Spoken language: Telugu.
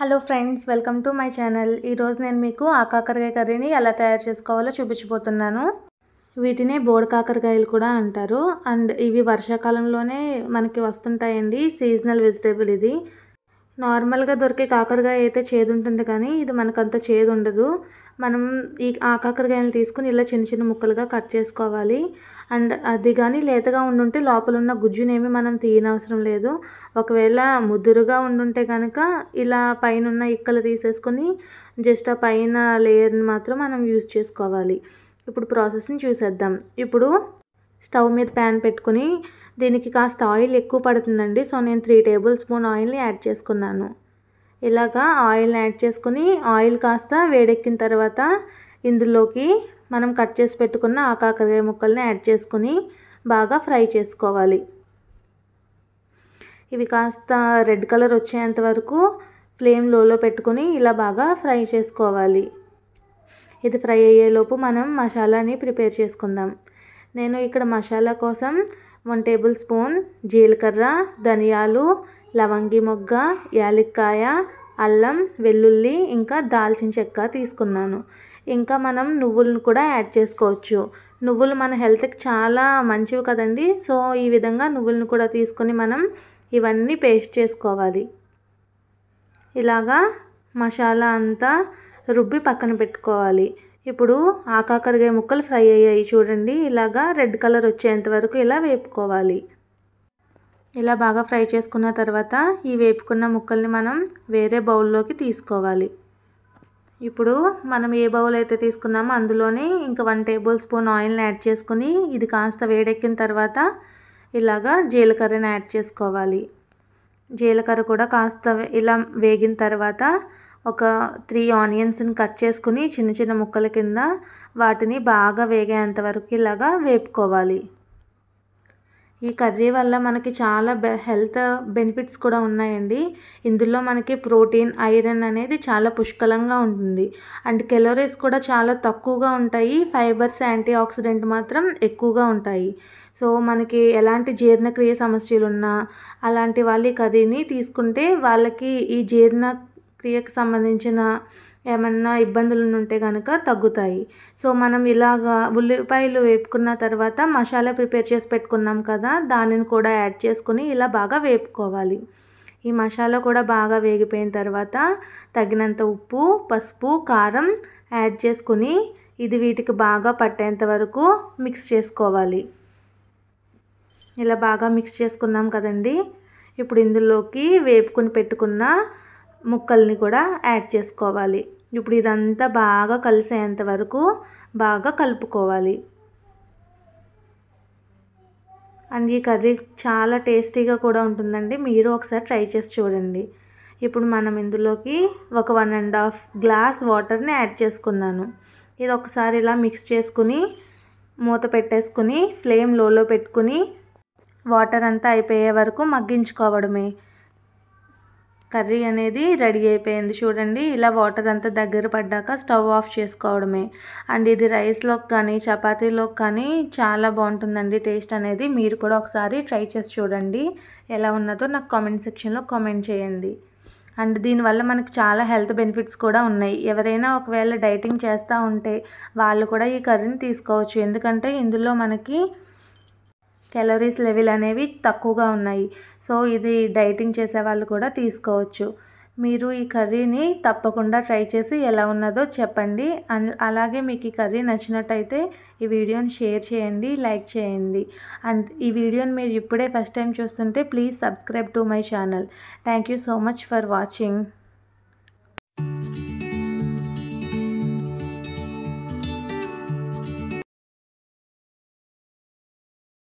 hello friends welcome to my channel ఈరోజు నేను మీకు ఆ కాకరకాయ కర్రీని ఎలా తయారు చేసుకోవాలో చూపించిపోతున్నాను వీటినే బోడ్ కాకరకాయలు కూడా అంటారు అండ్ ఇవి వర్షాకాలంలోనే మనకి వస్తుంటాయండి సీజనల్ వెజిటేబుల్ ఇది నార్మల్గా దొరికే కాకరకాయ అయితే చేదు ఉంటుంది కానీ ఇది మనకంత చేదు ఉండదు మనం ఈ ఆ కాకరకాయలు తీసుకుని ఇలా చిన్న చిన్న ముక్కలుగా కట్ చేసుకోవాలి అండ్ అది కానీ లేతగా ఉండుంటే లోపల ఉన్న గుజ్జునేమి మనం తీయనవసరం లేదు ఒకవేళ ముదురుగా ఉండుంటే కనుక ఇలా పైన ఉన్న ఇక్కలు తీసేసుకొని జస్ట్ ఆ పైన లేయర్ని మాత్రం మనం యూజ్ చేసుకోవాలి ఇప్పుడు ప్రాసెస్ని చూసేద్దాం ఇప్పుడు స్టవ్ మీద ప్యాన్ పెట్టుకుని దీనికి కాస్త ఆయిల్ ఎక్కువ పడుతుందండి సో నేను త్రీ టేబుల్ స్పూన్ ఆయిల్ని యాడ్ చేసుకున్నాను ఇలాగా ఆయిల్ యాడ్ చేసుకుని ఆయిల్ కాస్త వేడెక్కిన తర్వాత ఇందులోకి మనం కట్ చేసి పెట్టుకున్న ఆ కాకరకాయ ముక్కల్ని యాడ్ చేసుకుని బాగా ఫ్రై చేసుకోవాలి ఇవి కాస్త రెడ్ కలర్ వచ్చేంత వరకు ఫ్లేమ్ లోలో పెట్టుకుని ఇలా బాగా ఫ్రై చేసుకోవాలి ఇది ఫ్రై అయ్యేలోపు మనం మసాలాని ప్రిపేర్ చేసుకుందాం నేను ఇక్కడ మసాలా కోసం వన్ టేబుల్ స్పూన్ జీలకర్ర ధనియాలు లవంగి మొగ్గ యాలక్కాయ అల్లం వెల్లుల్లి ఇంకా దాల్చిన చెక్క తీసుకున్నాను ఇంకా మనం నువ్వులను కూడా యాడ్ చేసుకోవచ్చు నువ్వులు మన హెల్త్కి చాలా మంచివి కదండి సో ఈ విధంగా నువ్వులను కూడా తీసుకొని మనం ఇవన్నీ పేస్ట్ చేసుకోవాలి ఇలాగా మసాలా అంతా రుబ్బి పక్కన పెట్టుకోవాలి ఇప్పుడు ఆ కాకరకాయ ముక్కలు ఫ్రై అయ్యాయి చూడండి ఇలాగా రెడ్ కలర్ వచ్చేంత వరకు ఇలా వేపుకోవాలి ఇలా బాగా ఫ్రై చేసుకున్న తర్వాత ఈ వేపుకున్న ముక్కల్ని మనం వేరే బౌల్లోకి తీసుకోవాలి ఇప్పుడు మనం ఏ బౌల్ అయితే తీసుకున్నామో అందులోనే ఇంకా వన్ టేబుల్ స్పూన్ ఆయిల్ని యాడ్ చేసుకుని ఇది కాస్త వేడెక్కిన తర్వాత ఇలాగా జీలకర్రని యాడ్ చేసుకోవాలి జీలకర్ర కూడా కాస్త ఇలా వేగిన తర్వాత ఒక త్రీ ఆనియన్స్ని కట్ చేసుకుని చిన్న చిన్న ముక్కల కింద వాటిని బాగా వేగేంత వరకు ఇలాగా వేపుకోవాలి ఈ కర్రీ వల్ల మనకి చాలా బె హెల్త్ బెనిఫిట్స్ కూడా ఉన్నాయండి ఇందులో మనకి ప్రోటీన్ ఐరన్ అనేది చాలా పుష్కలంగా ఉంటుంది అండ్ కెలోరీస్ కూడా చాలా తక్కువగా ఉంటాయి ఫైబర్స్ యాంటీ ఆక్సిడెంట్ మాత్రం ఎక్కువగా ఉంటాయి సో మనకి ఎలాంటి జీర్ణక్రియ సమస్యలు ఉన్నా అలాంటి వాళ్ళు ఈ కర్రీని తీసుకుంటే వాళ్ళకి ఈ జీర్ణ క్రియకు సంబంధించిన ఏమన్నా ఇబ్బందులు ఉంటే కనుక తగ్గుతాయి సో మనం ఇలాగా ఉల్లిపాయలు వేపుకున్న తర్వాత మసాలా ప్రిపేర్ చేసి పెట్టుకున్నాం కదా దానిని కూడా యాడ్ చేసుకుని ఇలా బాగా వేపుకోవాలి ఈ మసాలా కూడా బాగా వేగిపోయిన తర్వాత తగినంత ఉప్పు పసుపు కారం యాడ్ చేసుకుని ఇది వీటికి బాగా పట్టేంత వరకు మిక్స్ చేసుకోవాలి ఇలా బాగా మిక్స్ చేసుకున్నాం కదండి ఇప్పుడు ఇందులోకి వేపుకుని పెట్టుకున్న ముక్కల్ని కూడా యాడ్ చేసుకోవాలి ఇప్పుడు ఇదంతా బాగా కలిసేంత వరకు బాగా కలుపుకోవాలి అండ్ ఈ కర్రీ చాలా టేస్టీగా కూడా ఉంటుందండి మీరు ఒకసారి ట్రై చేసి చూడండి ఇప్పుడు మనం ఇందులోకి ఒక వన్ అండ్ హాఫ్ గ్లాస్ వాటర్ని యాడ్ చేసుకున్నాను ఇది ఒకసారి ఇలా మిక్స్ చేసుకుని మూత పెట్టేసుకుని ఫ్లేమ్ లోలో పెట్టుకుని వాటర్ అంతా అయిపోయే వరకు మగ్గించుకోవడమే కర్రీ అనేది రెడీ అయిపోయింది చూడండి ఇలా వాటర్ అంతా దగ్గర పడ్డాక స్టవ్ ఆఫ్ చేసుకోవడమే అండ్ ఇది రైస్లోకి కానీ చపాతీలోకి కానీ చాలా బాగుంటుందండి టేస్ట్ అనేది మీరు కూడా ఒకసారి ట్రై చేసి చూడండి ఎలా ఉన్నదో నాకు కామెంట్ సెక్షన్లో కామెంట్ చేయండి అండ్ దీనివల్ల మనకి చాలా హెల్త్ బెనిఫిట్స్ కూడా ఉన్నాయి ఎవరైనా ఒకవేళ డైటింగ్ చేస్తూ ఉంటే వాళ్ళు కూడా ఈ కర్రీని తీసుకోవచ్చు ఎందుకంటే ఇందులో మనకి క్యాలరీస్ లెవెల్ అనేవి తక్కువగా ఉన్నాయి సో ఇది డైటింగ్ చేసే వాళ్ళు కూడా తీసుకోవచ్చు మీరు ఈ కర్రీని తప్పకుండా ట్రై చేసి ఎలా ఉన్నదో చెప్పండి అలాగే మీకు ఈ కర్రీ నచ్చినట్టయితే ఈ వీడియోని షేర్ చేయండి లైక్ చేయండి అండ్ ఈ వీడియోని మీరు ఇప్పుడే ఫస్ట్ టైం చూస్తుంటే please subscribe to my channel thank you so much for watching